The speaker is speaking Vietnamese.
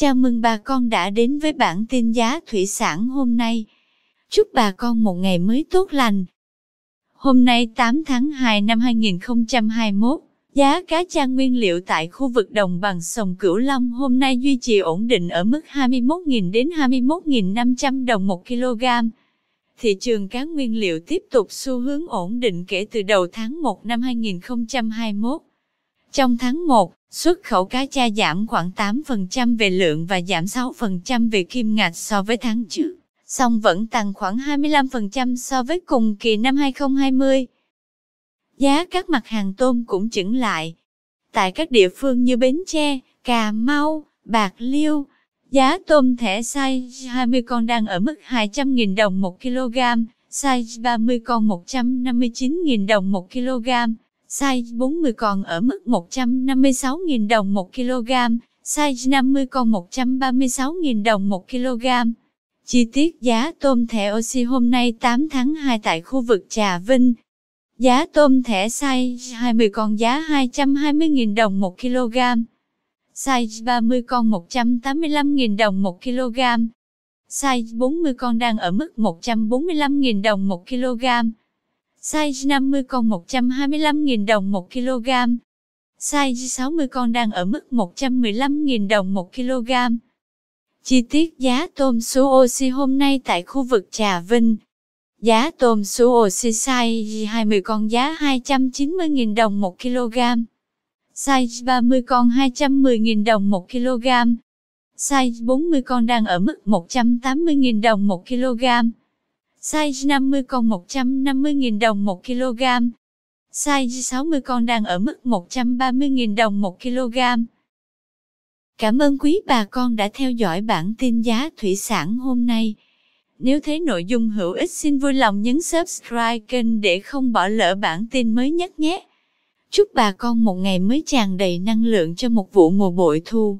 Chào mừng bà con đã đến với bản tin giá thủy sản hôm nay. Chúc bà con một ngày mới tốt lành. Hôm nay 8 tháng 2 năm 2021, giá cá tra nguyên liệu tại khu vực đồng bằng sông Cửu Long hôm nay duy trì ổn định ở mức 21.000 đến 21.500 đồng một kg. Thị trường cá nguyên liệu tiếp tục xu hướng ổn định kể từ đầu tháng 1 năm 2021. Trong tháng 1, xuất khẩu cá cha giảm khoảng 8% về lượng và giảm 6% về kim ngạch so với tháng trước, song vẫn tăng khoảng 25% so với cùng kỳ năm 2020. Giá các mặt hàng tôm cũng chững lại. Tại các địa phương như Bến Tre, Cà Mau, Bạc Liêu, giá tôm thẻ size 20 con đang ở mức 200.000 đồng 1 kg, size 30 con 159.000 đồng 1 kg size 40 còn ở mức 156.000 đồng 1 kg, size 50 còn 136.000 đồng 1 kg. Chi tiết giá tôm thẻ oxy hôm nay 8 tháng 2 tại khu vực Trà Vinh. Giá tôm thẻ size 20 con giá 220.000 đồng 1 kg. Size 30 con 185.000 đồng 1 kg. Size 40 con đang ở mức 145.000 đồng 1 kg. Size 50 con 125.000 đồng 1 kg. Size 60 con đang ở mức 115.000 đồng 1 kg. Chi tiết giá tôm số oxy hôm nay tại khu vực Trà Vinh. Giá tôm số oxy size 20 con giá 290.000 đồng 1 kg. Size 30 con 210.000 đồng 1 kg. Size 40 con đang ở mức 180.000 đồng 1 kg. Size 50 con 150.000 đồng 1 kg. Size 60 con đang ở mức 130.000 đồng 1 kg. Cảm ơn quý bà con đã theo dõi bản tin giá thủy sản hôm nay. Nếu thấy nội dung hữu ích xin vui lòng nhấn subscribe kênh để không bỏ lỡ bản tin mới nhất nhé. Chúc bà con một ngày mới tràn đầy năng lượng cho một vụ mùa bội thu.